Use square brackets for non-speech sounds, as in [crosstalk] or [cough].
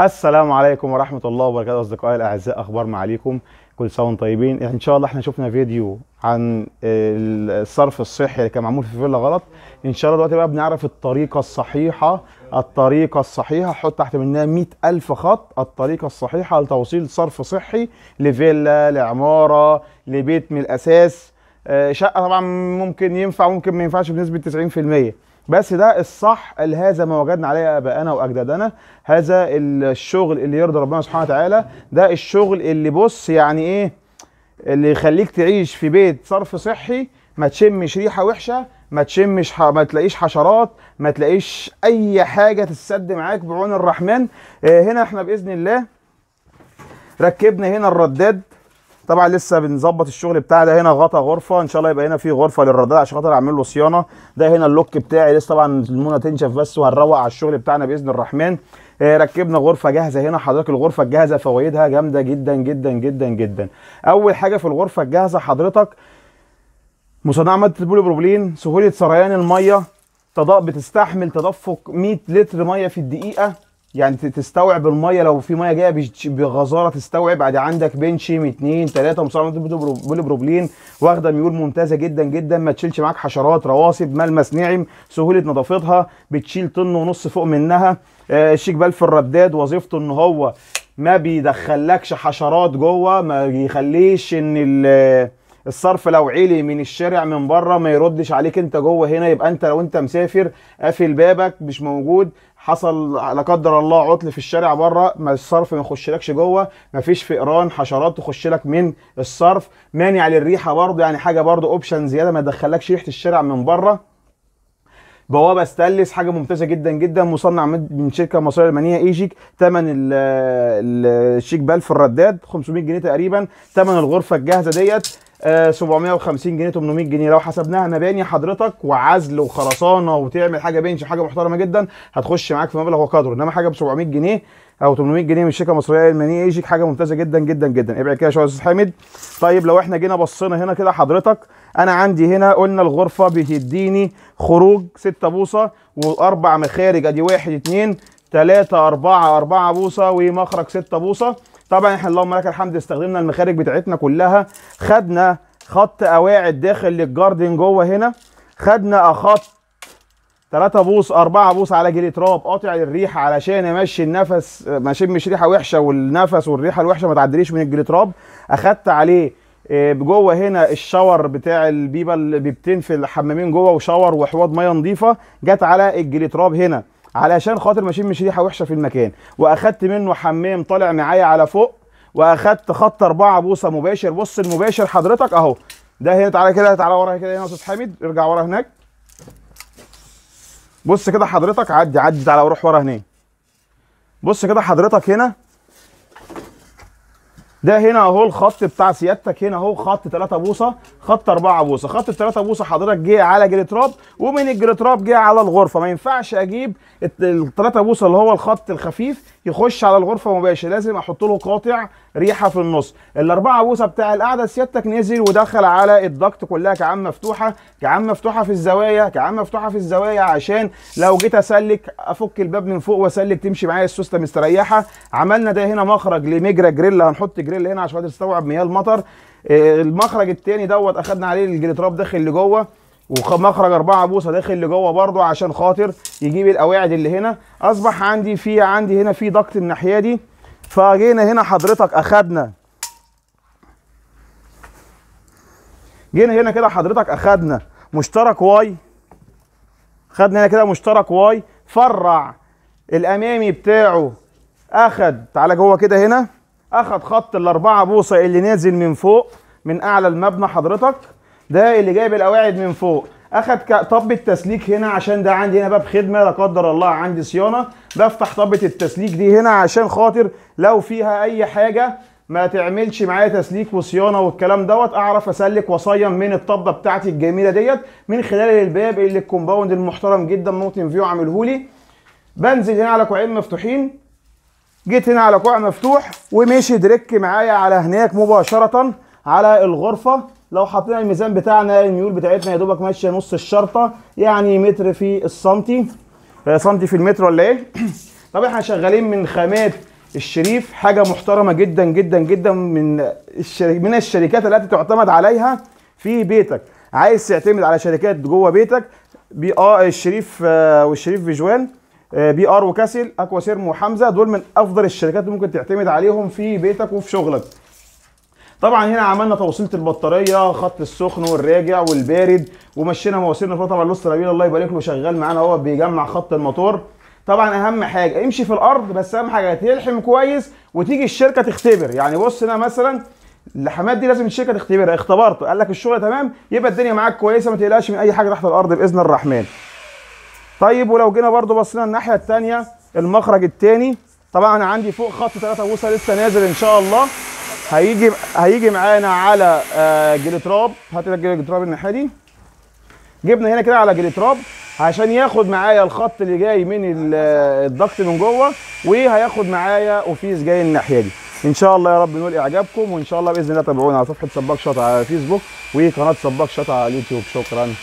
السلام عليكم ورحمه الله وبركاته اصدقائي الاعزاء اخبارنا عليكم كل سنه وانتم طيبين ان شاء الله احنا شفنا فيديو عن الصرف الصحي اللي كان معمول في فيلا غلط ان شاء الله دلوقتي بقى بنعرف الطريقه الصحيحه الطريقه الصحيحه حط تحت منها 100000 خط الطريقه الصحيحه لتوصيل صرف صحي لفيلا لعماره لبيت من الاساس آه، شقه طبعا ممكن ينفع ممكن ما ينفعش بنسبه 90% بس ده الصح اللي هذا ما وجدنا عليه ابائنا واجدادنا هذا الشغل اللي يرضي ربنا سبحانه وتعالى ده الشغل اللي بص يعني ايه اللي يخليك تعيش في بيت صرف صحي ما تشمش ريحه وحشه ما تشمش ح... ما تلاقيش حشرات ما تلاقيش اي حاجه تتسد معاك بعون الرحمن آه، هنا احنا باذن الله ركبنا هنا الرداد طبعا لسه بنظبط الشغل بتاع ده هنا غطا غرفه ان شاء الله يبقى هنا في غرفه للرداد عشان خاطر اعمل له صيانه ده هنا اللوك بتاعي لسه طبعا المونه تنشف بس وهنروق على الشغل بتاعنا باذن الرحمن آه، ركبنا غرفه جاهزه هنا حضرتك الغرفه الجاهزه فوائدها جامده جدا جدا جدا جدا اول حاجه في الغرفه الجاهزه حضرتك مصنعه ماده بروبلين سهوله سريان الميه بتستحمل تدفق 100 لتر ميه في الدقيقه يعني تستوعب الميه لو في ميه جايه بغزاره تستوعب عادي عندك بنشيم 2 3 بولي بوليبروبلين واخده ميول ممتازه جدا جدا ما تشيلش معاك حشرات رواسب ملمس ناعم سهوله نظافتها بتشيل طن ونص فوق منها آه الشيك في الرداد وظيفته ان هو ما بيدخلكش حشرات جوه ما بيخليش ان الصرف لو عيلي من الشارع من بره ما يردش عليك انت جوه هنا يبقى انت لو انت مسافر قافل بابك مش موجود حصل لا قدر الله عطل في الشارع بره ما الصرف ما يخشلكش جوه ما فيش فئران حشرات تخش لك من الصرف مانع للريحه برضه يعني حاجه برضه اوبشن زياده ما تدخلكش ريحه الشارع من بره بوابه ستانلس حاجه ممتازه جدا جدا مصنع من شركه مصريه المانيه ايجيك تمن الشيك بال في الرداد 500 جنيه تقريبا تمن الغرفه الجاهزه ديت 750 آه، جنيه 800 جنيه لو حسبناها مباني حضرتك وعزل وخرسانه وتعمل حاجه بنش حاجه محترمه جدا هتخش معاك في مبلغ وقدره انما حاجه ب 700 جنيه او 800 جنيه من الشركه المصريه للمنيه يجيك حاجه ممتازه جدا جدا جدا ابعد كده يا استاذ حامد طيب لو احنا جينا بصينا هنا كده حضرتك انا عندي هنا قلنا الغرفه بتديني خروج 6 بوصه واربع مخارج ادي 1 2 3 4 4 بوصه ومخرج 6 بوصه طبعا احنا اللهم لك الحمد استخدمنا المخارج بتاعتنا كلها خدنا خط قواعد داخل للجاردن جوه هنا خدنا اخط 3 بوص 4 بوص على جلي تراب قاطع الريحه علشان امشي النفس ما اشمش ريحه وحشه والنفس والريحه الوحشه ما تعديليش من الجلي تراب اخدت عليه آه، جوه هنا الشاور بتاع البيبه البيبتين في الحمامين جوه وشاور وحواض ميه نظيفه جت على الجلي تراب هنا علشان خاطر ماشيين شريحه وحشه في المكان واخدت منه حمام طالع معايا على فوق واخدت خط اربعه بوصه مباشر بص المباشر حضرتك اهو ده هنا تعالى كده تعالى ورا كده هنا يا استاذ حامد ارجع ورا هناك بص كده حضرتك عدي عدي تعالى وروح ورا هنا بص كده حضرتك هنا ده هنا اهو الخط بتاع سيادتك هنا اهو خط 3 بوصه خط 4 بوصه خط الثلاثة 3 بوصه حضرتك جه على جريتراب ومن الجريتراب جه على الغرفه ما ينفعش اجيب ال 3 بوصه اللي هو الخط الخفيف يخش على الغرفه مباشر لازم احط له قاطع ريحه في النص ال 4 بوصه بتاع القعده سيادتك نزل ودخل على الضغط كلها كعام مفتوحه كعام مفتوحه في الزوايا كعام مفتوحه في الزوايا عشان لو جيت اسلك افك الباب من فوق واسلك تمشي معايا السوسته مستريحه عملنا ده هنا مخرج لمجرى جريل هنحط الجريل اللي هنا عشان تستوعب مياه المطر آه، المخرج الثاني دوت اخدنا عليه الجليتراب داخل لجوه ومخرج أربعة بوصه داخل لجوه برده عشان خاطر يجيب القواعد اللي هنا اصبح عندي في عندي هنا في ضغط الناحيه دي فجينا هنا حضرتك اخدنا جينا هنا كده حضرتك اخدنا مشترك واي خدنا هنا كده مشترك واي فرع الامامي بتاعه اخد تعالى جوه كده هنا اخد خط الاربعه بوصه اللي نازل من فوق من اعلى المبنى حضرتك ده اللي جايب القواعد من فوق اخد طبه تسليك هنا عشان ده عندي هنا باب خدمه لا قدر الله عندي صيانه بفتح طبه التسليك دي هنا عشان خاطر لو فيها اي حاجه ما تعملش معايا تسليك وصيانه والكلام دوت اعرف اسلك وصيم من الطبه بتاعتي الجميله ديت من خلال الباب اللي الكومباوند المحترم جدا موطن فيو عملهولي بنزل هنا على كوعين مفتوحين جيت هنا على كوع مفتوح ومشي دريك معايا على هناك مباشره على الغرفه لو حطينا الميزان بتاعنا الميول بتاعتنا يا دوبك ماشيه نص الشرطه يعني متر في السنتي آه، سنتي في المتر ولا ايه [clears throat] طب احنا شغالين من خامات الشريف حاجه محترمه جدا جدا جدا من من الشركات التي تعتمد عليها في بيتك عايز تعتمد على شركات جوه بيتك بي اه الشريف آه والشريف فيجوان آه، بي ار وكاسل اكوا سيرم وحمزه دول من افضل الشركات اللي ممكن تعتمد عليهم في بيتك وفي شغلك طبعا هنا عملنا توصيله البطاريه خط السخن والراجع والبارد ومشينا مواسيرنا طبعا لوست ربيل الله يبارك له شغال معانا هو بيجمع خط الموتور طبعا اهم حاجه امشي في الارض بس اهم حاجه تلحم كويس وتيجي الشركه تختبر يعني بص هنا مثلا اللحمات دي لازم الشركه تختبرها اختبرته قال لك الشغل تمام يبقى الدنيا معاك كويسه ما تقلقش من اي حاجه تحت الارض باذن الرحمن طيب ولو جينا برضو بصينا الناحيه الثانيه المخرج الثاني طبعا انا عندي فوق خط 3 بوصه لسه نازل ان شاء الله هيجي هيجي معانا على آه، جليتراب هات لك جليتراب الناحيه دي جبنا هنا كده على جليتراب عشان ياخد معايا الخط اللي جاي من آه، الضغط من جوه وهياخد معايا اوفيس جاي الناحيه دي ان شاء الله يا رب نقول اعجابكم وان شاء الله باذن الله تابعونا على صفحه سباك شط على فيسبوك وقناه سباك شط على اليوتيوب شكرا